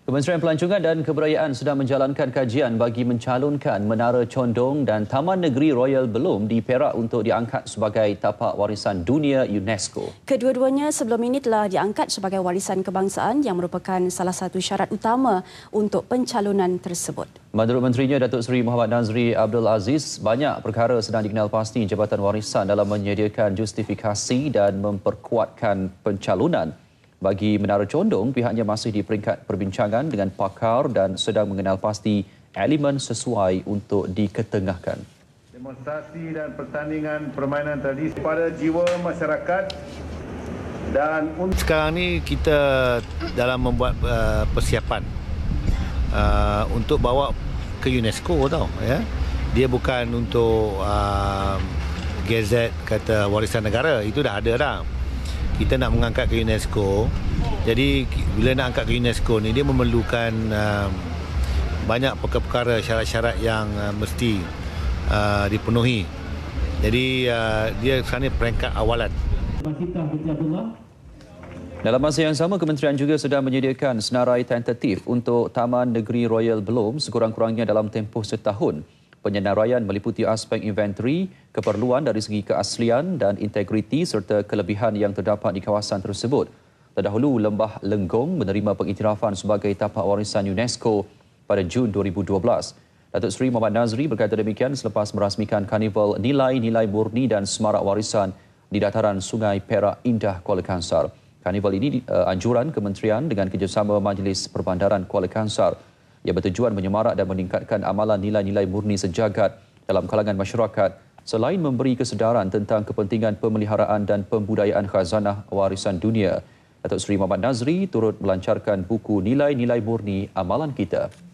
Kementerian Pelancongan dan Kebudayaan sedang menjalankan kajian bagi mencalonkan Menara Condong dan Taman Negeri Royal Belum di Perak untuk diangkat sebagai tapak warisan dunia UNESCO. Kedua-duanya sebelum ini telah diangkat sebagai warisan kebangsaan yang merupakan salah satu syarat utama untuk pencalonan tersebut. Menurut Menterinya, Datuk Seri Muhammad Nazri Abdul Aziz, banyak perkara sedang dikenal pasti Jabatan Warisan dalam menyediakan justifikasi dan memperkuatkan pencalonan. Bagi Menara Condong, pihaknya masih di peringkat perbincangan dengan pakar dan sedang mengenal pasti elemen sesuai untuk diketengahkan. Demonstrasi dan pertandingan permainan tradisi pada jiwa masyarakat dan untuk sekarang ini kita dalam membuat uh, persiapan uh, untuk bawa ke UNESCO tau ya. Dia bukan untuk uh, gazet kata warisan negara itu dah ada dah kita nak mengangkat ke UNESCO. Jadi bila nak angkat ke UNESCO ni dia memerlukan um, banyak perkara-perkara syarat-syarat yang uh, mesti uh, dipenuhi. Jadi uh, dia sebenarnya peringkat awalan. Dalam masa yang sama, kementerian juga sedang menyediakan senarai tentatif untuk Taman Negeri Royal Belum sekurang-kurangnya dalam tempoh setahun penyenaraian meliputi aspek inventory, keperluan dari segi keaslian dan integriti serta kelebihan yang terdapat di kawasan tersebut. Terdahulu, Lembah Lenggong menerima pengiktirafan sebagai tapak warisan UNESCO pada Jun 2012. Datuk Seri Muhammad Nazri berkata demikian selepas merasmikan karnival nilai-nilai murni dan semarak warisan di dataran Sungai Perak Indah Kuala Kansar. Karnival ini uh, anjuran kementerian dengan kerjasama Majlis Perbandaran Kuala Kansar yang bertujuan menyemarak dan meningkatkan amalan nilai-nilai murni sejagat dalam kalangan masyarakat selain memberi kesedaran tentang kepentingan pemeliharaan dan pembudayaan khazanah warisan dunia. Datuk Seri Muhammad Nazri turut melancarkan buku Nilai-Nilai Murni Amalan Kita.